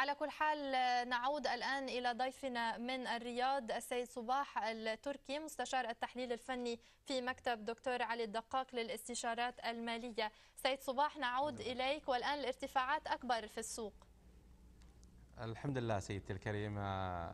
على كل حال نعود الآن إلى ضيفنا من الرياض السيد صباح التركي مستشار التحليل الفني في مكتب دكتور علي الدقاق للاستشارات المالية سيد صباح نعود نعم. إليك والآن الارتفاعات أكبر في السوق الحمد لله سيدتي الكريمة